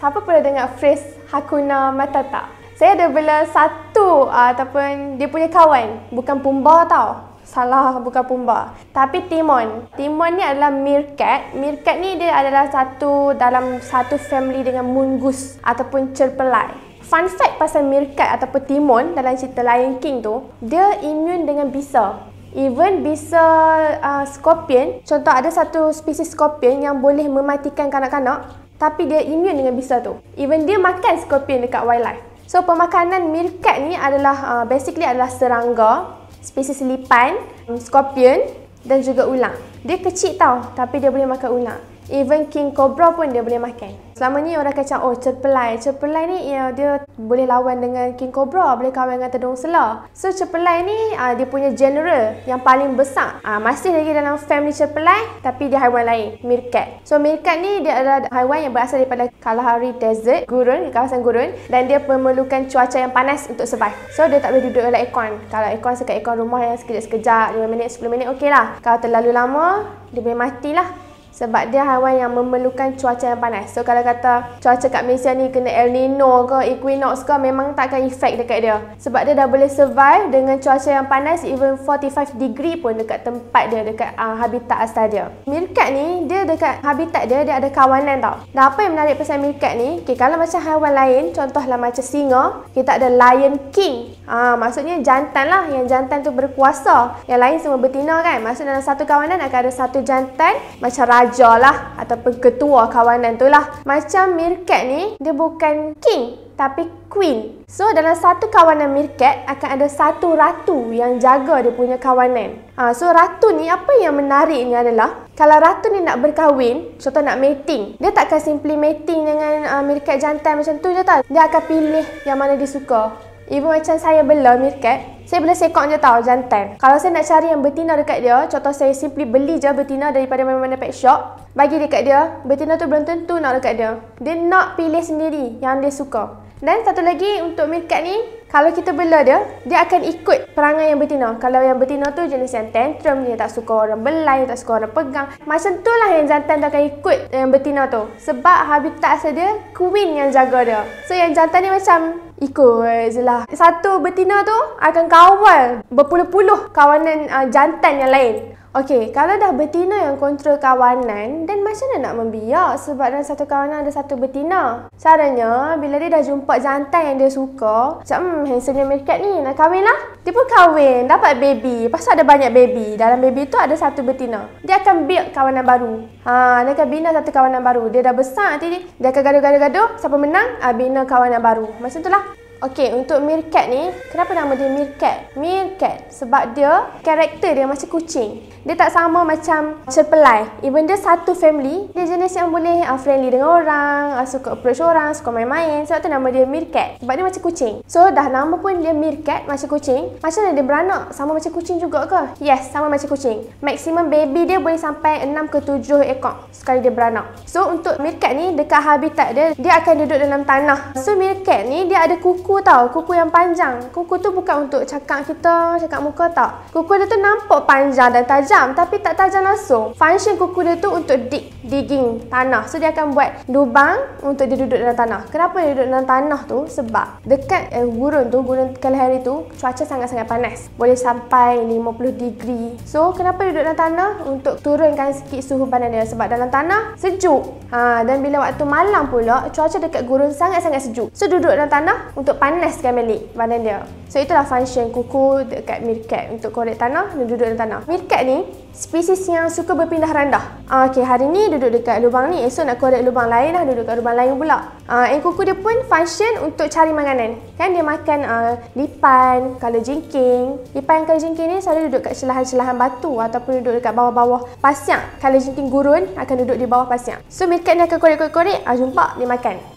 siapa pernah dengar phrase Hakuna Matata? Saya ada bela satu ah, ataupun dia punya kawan. Bukan Pumba tau. Salah bukan Pumba. Tapi Timon. Timon ni adalah meerkat. Meerkat ni dia adalah satu dalam satu family dengan mungus ataupun cerpelai. Fun fact pasal meerkat ataupun Timon dalam cerita Lion King tu, dia immune dengan bisa. Even bisa uh, scorpion, contoh ada satu spesies scorpion yang boleh mematikan kanak-kanak, tapi dia imun dengan bisa tu. Even dia makan scorpion dekat wildlife. So pemakanan meerkat ni adalah uh, basically adalah serangga, spesies lipan, um, scorpion dan juga ulang. Dia kecil tau tapi dia boleh makan ulang. Even king cobra pun dia boleh makan. Selama ni orang kata oh cepelai, cepelai ni ya, dia boleh lawan dengan king cobra, boleh kawan dengan tedung sela. So cepelai ni uh, dia punya general yang paling besar. Uh, masih lagi dalam family cepelai tapi dia haiwan lain, meerkat. So meerkat ni dia adalah haiwan yang berasal daripada Kalahari Desert, gurun, kawasan gurun dan dia memerlukan cuaca yang panas untuk survive. So dia tak boleh duduk dalam aircon. Kalau aircon sekat aircon rumah yang sekejap-sekejap 5 minit, 10 minit okeylah. Kalau terlalu lama dia boleh matilah sebab dia haiwan yang memerlukan cuaca yang panas. So kalau kata cuaca kat Malaysia ni kena El Nino ke Equinox ke memang tak akan efek dekat dia. Sebab dia dah boleh survive dengan cuaca yang panas even 45 degree pun dekat tempat dia dekat uh, habitat asal dia. Meerkat ni dia dekat habitat dia dia ada kawanan tau. Dan apa yang menarik pasal meerkat ni? Okay, kalau macam haiwan lain contohlah macam singa, kita ada lion king. Ah maksudnya jantan lah yang jantan tu berkuasa. Yang lain semua betina kan. Maksudnya dalam satu kawanan akan ada satu jantan macam raja raja lah ataupun ketua kawanan tu lah. Macam meerkat ni, dia bukan king tapi queen. So dalam satu kawanan meerkat akan ada satu ratu yang jaga dia punya kawanan. Ha, so ratu ni apa yang menarik ni adalah kalau ratu ni nak berkahwin, contoh nak mating, dia takkan simply mating dengan uh, meerkat jantan macam tu je tau. Dia akan pilih yang mana dia suka. Ibu macam saya belah meerkat, saya boleh sekok je tau jantan. Kalau saya nak cari yang betina dekat dia, contoh saya simply beli je betina daripada mana-mana pet shop, bagi dekat dia, betina tu belum tentu nak dekat dia. Dia nak pilih sendiri yang dia suka. Dan satu lagi untuk meerkat ni, kalau kita bela dia, dia akan ikut perangai yang betina. Kalau yang betina tu jenis yang tantrum, dia tak suka orang belai, dia tak suka orang pegang. Macam tu lah yang jantan tu akan ikut yang betina tu. Sebab habitat dia, queen yang jaga dia. So yang jantan ni macam ikut je lah. Satu betina tu akan kawal berpuluh-puluh kawanan uh, jantan yang lain. Okey, kalau dah betina yang kontrol kawanan, dan macam mana nak membiak sebab dalam satu kawanan ada satu betina? Caranya, bila dia dah jumpa jantan yang dia suka, macam hmm, handsome meerkat ni nak kahwin lah. Dia pun kahwin, dapat baby. Pasal ada banyak baby. Dalam baby tu ada satu betina. Dia akan build kawanan baru. Ha, dia akan bina satu kawanan baru. Dia dah besar nanti dia akan gaduh-gaduh-gaduh. Siapa menang, ha, bina kawanan baru. Macam tu lah. Okey, untuk meerkat ni, kenapa nama dia meerkat? Meerkat sebab dia karakter dia macam kucing. Dia tak sama macam cerpelai. Even dia satu family, dia jenis yang boleh uh, friendly dengan orang, uh, suka approach orang, suka main-main. Sebab tu nama dia meerkat. Sebab dia macam kucing. So, dah nama pun dia meerkat macam kucing. Macam mana dia beranak? Sama macam kucing juga ke? Yes, sama macam kucing. Maximum baby dia boleh sampai 6 ke 7 ekor sekali dia beranak. So, untuk meerkat ni, dekat habitat dia, dia akan duduk dalam tanah. So, meerkat ni, dia ada kuku kuku tau, kuku yang panjang. Kuku tu bukan untuk cakap kita, cakap muka tak. Kuku dia tu nampak panjang dan tajam tapi tak tajam langsung. Function kuku dia tu untuk dig digging tanah. So dia akan buat lubang untuk dia duduk dalam tanah. Kenapa dia duduk dalam tanah tu? Sebab dekat eh, gurun tu, gurun Kalahari tu cuaca sangat-sangat panas. Boleh sampai 50 degree. So kenapa dia duduk dalam tanah? Untuk turunkan sikit suhu badan dia sebab dalam tanah sejuk. Ha, dan bila waktu malam pula cuaca dekat gurun sangat-sangat sejuk. So duduk dalam tanah untuk panaskan balik badan dia. So itulah function kuku dekat meerkat untuk korek tanah dan duduk dalam tanah. Meerkat ni spesies yang suka berpindah randah. Ha, ah, okay hari ni dia duduk dekat lubang ni esok nak korek lubang lain lah duduk dekat lubang lain pula uh, and kuku dia pun function untuk cari makanan kan dia makan uh, lipan kalau jengking lipan kalau jengking ni selalu duduk kat celahan-celahan batu ataupun duduk dekat bawah-bawah pasiak kalau jengking gurun akan duduk di bawah pasiak so mereka ni akan korek-korek-korek uh, jumpa dia makan